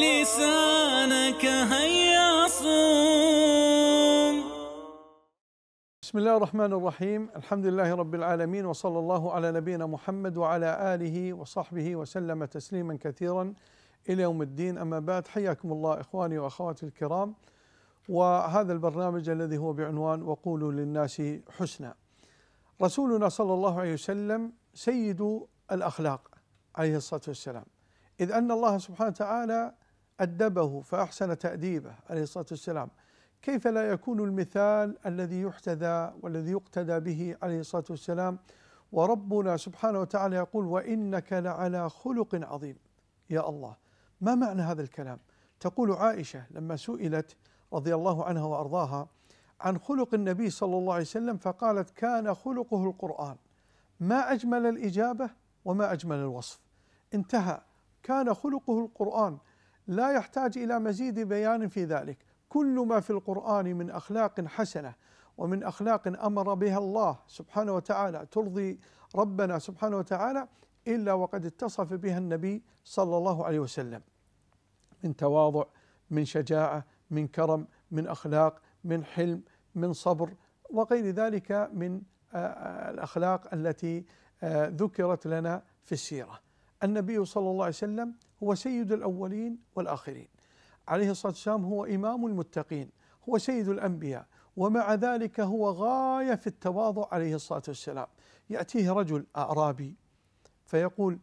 لسانك هيا صوم بسم الله الرحمن الرحيم الحمد لله رب العالمين وصلى الله على نبينا محمد وعلى آله وصحبه وسلم تسليما كثيرا إلى يوم الدين أما بعد حياكم الله إخواني وأخواتي الكرام وهذا البرنامج الذي هو بعنوان وقولوا للناس حسنا رسولنا صلى الله عليه وسلم سيد الأخلاق عليه الصلاة والسلام إذ أن الله سبحانه وتعالى أدبه فأحسن تأديبه عليه الصلاة والسلام كيف لا يكون المثال الذي يحتذى والذي يقتدى به عليه الصلاة والسلام وربنا سبحانه وتعالى يقول وإنك لعلى خلق عظيم يا الله ما معنى هذا الكلام تقول عائشة لما سئلت رضي الله عنها وأرضاها عن خلق النبي صلى الله عليه وسلم فقالت كان خلقه القرآن ما أجمل الإجابة وما أجمل الوصف انتهى كان خلقه القرآن لا يحتاج الى مزيد بيان في ذلك كل ما في القران من اخلاق حسنه ومن اخلاق امر بها الله سبحانه وتعالى ترضي ربنا سبحانه وتعالى الا وقد اتصف بها النبي صلى الله عليه وسلم من تواضع من شجاعه من كرم من اخلاق من حلم من صبر وغير ذلك من آه، آه، الاخلاق التي آه، ذكرت لنا في السيره النبي صلى الله عليه وسلم هو سيد الأولين والآخرين عليه الصلاة والسلام هو إمام المتقين هو سيد الأنبياء ومع ذلك هو غاية في التواضع عليه الصلاة والسلام يأتيه رجل أعرابي فيقول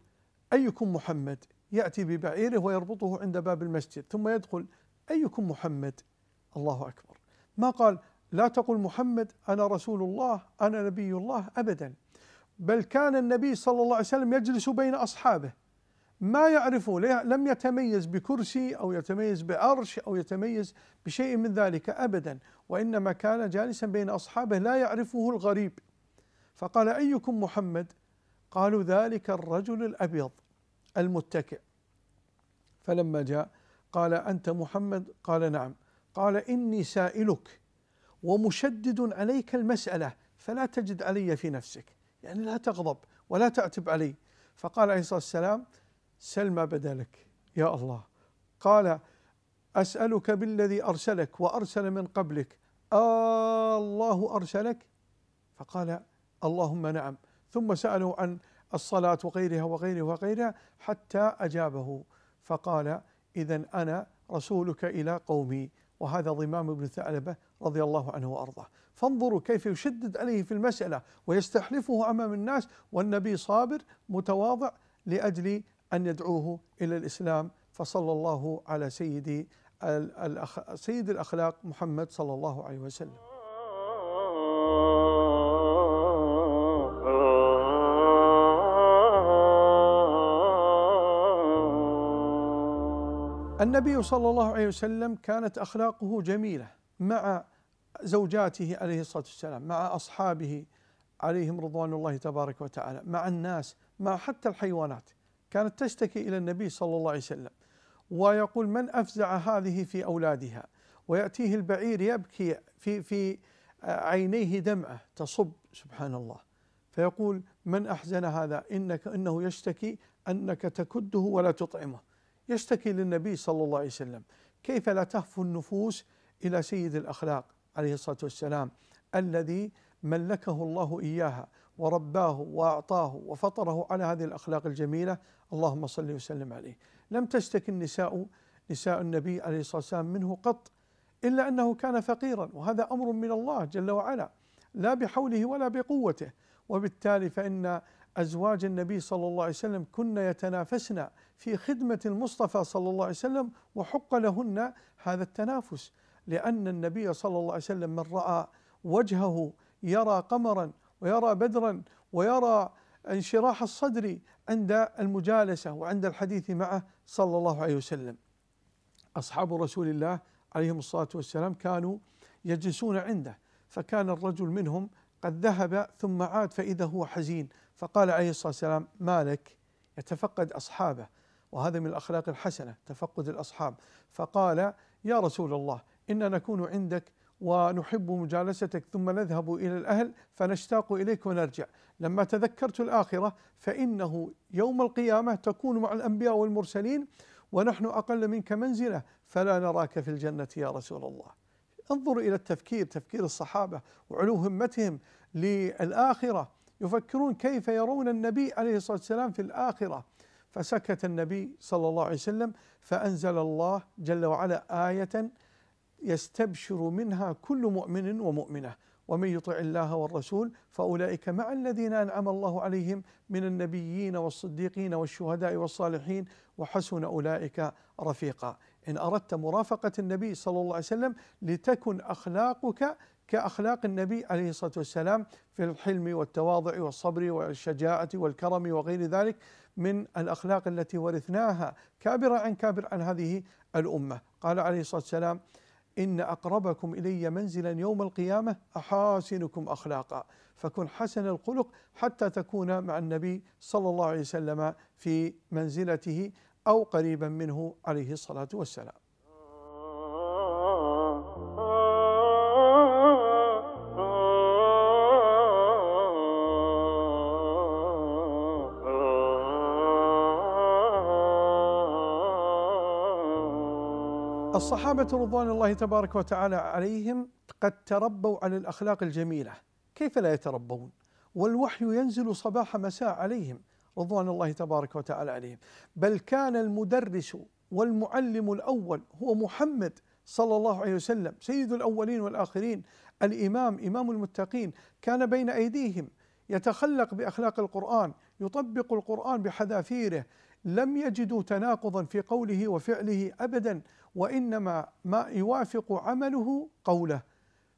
أيكم محمد يأتي ببعيره ويربطه عند باب المسجد ثم يدخل أيكم محمد الله أكبر ما قال لا تقل محمد أنا رسول الله أنا نبي الله أبدا بل كان النبي صلى الله عليه وسلم يجلس بين أصحابه ما يعرفه لم يتميز بكرسي أو يتميز بعرش أو يتميز بشيء من ذلك أبدا وإنما كان جالسا بين أصحابه لا يعرفه الغريب فقال أيكم محمد قالوا ذلك الرجل الأبيض المتكئ فلما جاء قال أنت محمد قال نعم قال إني سائلك ومشدد عليك المسألة فلا تجد علي في نفسك يعني لا تغضب ولا تعتب علي فقال عليه الصلاة والسلام سل ما بدا لك يا الله قال أسألك بالذي أرسلك وأرسل من قبلك آه الله أرسلك فقال اللهم نعم ثم سأله عن الصلاة وغيرها وغيرها وغيرها حتى أجابه فقال إذا أنا رسولك إلى قومي وهذا ضمام بن ثعلبة رضي الله عنه وأرضاه فانظروا كيف يشدد عليه في المسألة ويستحلفه أمام الناس والنبي صابر متواضع لأجل أن يدعوه إلى الإسلام فصلى الله على سيدي الأخ... سيد الأخلاق محمد صلى الله عليه وسلم النبي صلى الله عليه وسلم كانت اخلاقه جميله مع زوجاته عليه الصلاه والسلام، مع اصحابه عليهم رضوان الله تبارك وتعالى، مع الناس، مع حتى الحيوانات، كانت تشتكي الى النبي صلى الله عليه وسلم، ويقول من افزع هذه في اولادها، وياتيه البعير يبكي في في عينيه دمعه تصب سبحان الله، فيقول من احزن هذا انك انه يشتكي انك تكده ولا تطعمه. يشتكي للنبي صلى الله عليه وسلم كيف لا تهفو النفوس إلى سيد الأخلاق عليه الصلاة والسلام الذي ملكه الله إياها ورباه وأعطاه وفطره على هذه الأخلاق الجميلة اللهم صل وسلم عليه لم تشتكي النساء نساء النبي عليه الصلاة والسلام منه قط إلا أنه كان فقيرا وهذا أمر من الله جل وعلا لا بحوله ولا بقوته وبالتالي فإن أزواج النبي صلى الله عليه وسلم كن يتنافسن في خدمة المصطفى صلى الله عليه وسلم وحق لهن هذا التنافس لأن النبي صلى الله عليه وسلم من رأى وجهه يرى قمرا ويرى بدرا ويرى انشراح الصدر عند المجالسة وعند الحديث معه صلى الله عليه وسلم أصحاب رسول الله عليهم الصلاة والسلام كانوا يجلسون عنده فكان الرجل منهم قد ذهب ثم عاد فإذا هو حزين فقال عليه الصلاة والسلام مالك يتفقد أصحابه وهذا من الأخلاق الحسنة تفقد الأصحاب فقال يا رسول الله إنا نكون عندك ونحب مجالستك ثم نذهب الى الاهل فنشتاق اليك ونرجع، لما تذكرت الاخره فانه يوم القيامه تكون مع الانبياء والمرسلين ونحن اقل منك منزله فلا نراك في الجنه يا رسول الله. انظروا إلى التفكير تفكير الصحابة وعلو همتهم للآخرة يفكرون كيف يرون النبي عليه الصلاة والسلام في الآخرة فسكت النبي صلى الله عليه وسلم فأنزل الله جل وعلا آية يستبشر منها كل مؤمن ومؤمنة ومن يطع الله والرسول فاولئك مع الذين انعم الله عليهم من النبيين والصديقين والشهداء والصالحين وحسن اولئك رفيقا ان اردت مرافقه النبي صلى الله عليه وسلم لتكن اخلاقك كأخلاق النبي عليه الصلاة والسلام في الحلم والتواضع والصبر والشجاعة والكرم وغير ذلك من الأخلاق التي ورثناها كابرة عن كابر عن هذه الأمة قال عليه الصلاة والسلام إن أقربكم إلي منزلا يوم القيامة أحاسنكم أخلاقا فكن حسن الخلق حتى تكون مع النبي صلى الله عليه وسلم في منزلته أو قريبا منه عليه الصلاة والسلام الصحابة رضوان الله تبارك وتعالى عليهم قد تربوا على الأخلاق الجميلة كيف لا يتربون والوحي ينزل صباح مساء عليهم رضوان الله تبارك وتعالى عليهم بل كان المدرس والمعلم الأول هو محمد صلى الله عليه وسلم سيد الأولين والآخرين الإمام إمام المتقين كان بين أيديهم يتخلق بأخلاق القرآن يطبق القرآن بحذافيره لم يجدوا تناقضا في قوله وفعله ابدا وانما ما يوافق عمله قوله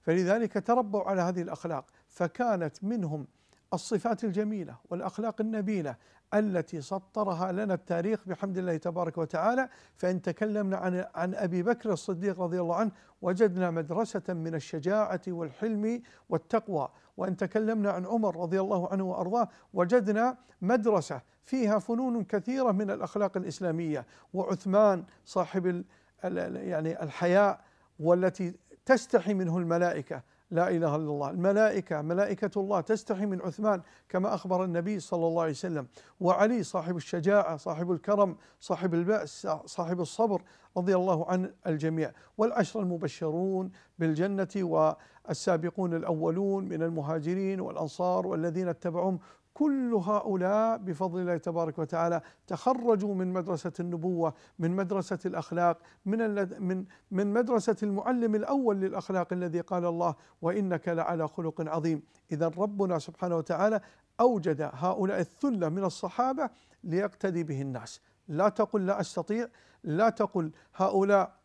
فلذلك تربوا على هذه الاخلاق فكانت منهم الصفات الجميله والاخلاق النبيله التي سطرها لنا التاريخ بحمد الله تبارك وتعالى فإن تكلمنا عن عن أبي بكر الصديق رضي الله عنه وجدنا مدرسة من الشجاعة والحلم والتقوى وإن تكلمنا عن عمر رضي الله عنه وأرضاه وجدنا مدرسة فيها فنون كثيرة من الأخلاق الإسلامية وعثمان صاحب يعني الحياء والتي تستحي منه الملائكة لا اله الا الله، الملائكه ملائكه الله تستحي من عثمان كما اخبر النبي صلى الله عليه وسلم، وعلي صاحب الشجاعه، صاحب الكرم، صاحب البأس، صاحب الصبر رضي الله عن الجميع، والعشر المبشرون بالجنه والسابقون الاولون من المهاجرين والانصار والذين اتبعهم كل هؤلاء بفضل الله تبارك وتعالى تخرجوا من مدرسة النبوة من مدرسة الأخلاق من من من مدرسة المعلم الأول للأخلاق الذي قال الله وإنك لعلى خلق عظيم إذا ربنا سبحانه وتعالى أوجد هؤلاء الثلة من الصحابة ليقتدي به الناس لا تقل لا أستطيع لا تقل هؤلاء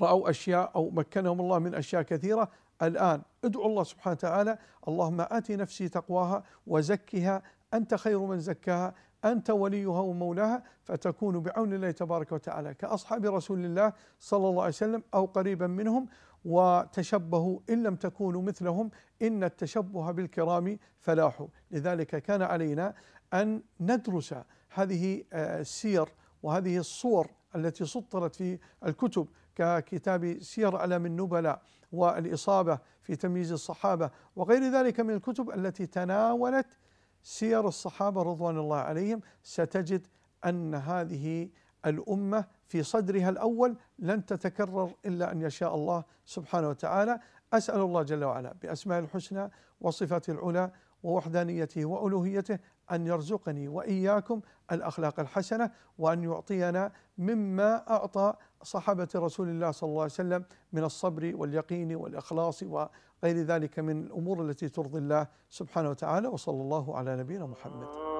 رأوا أشياء أو مكنهم الله من أشياء كثيرة الآن ادعو الله سبحانه وتعالى اللهم آت نفسي تقواها وزكها أنت خير من زكاها أنت وليها ومولاها فتكون بعون الله تبارك وتعالى كأصحاب رسول الله صلى الله عليه وسلم أو قريبا منهم وتشبهوا إن لم تكونوا مثلهم إن التشبه بالكرام فلاح لذلك كان علينا أن ندرس هذه آه، السير وهذه الصور التي سطرت في الكتب ككتاب سير ألم النبلاء والإصابة في تمييز الصحابة وغير ذلك من الكتب التي تناولت سير الصحابة رضوان الله عليهم ستجد أن هذه الأمة في صدرها الأول لن تتكرر إلا أن يشاء الله سبحانه وتعالى أسأل الله جل وعلا بأسماء الحسنى وصفاته العلى ووحدانيته وألوهيته أن يرزقني وإياكم الأخلاق الحسنة وأن يعطينا مما أعطى صحابة رسول الله صلى الله عليه وسلم من الصبر واليقين والإخلاص وغير ذلك من الأمور التي ترضي الله سبحانه وتعالى وصلى الله على نبينا محمد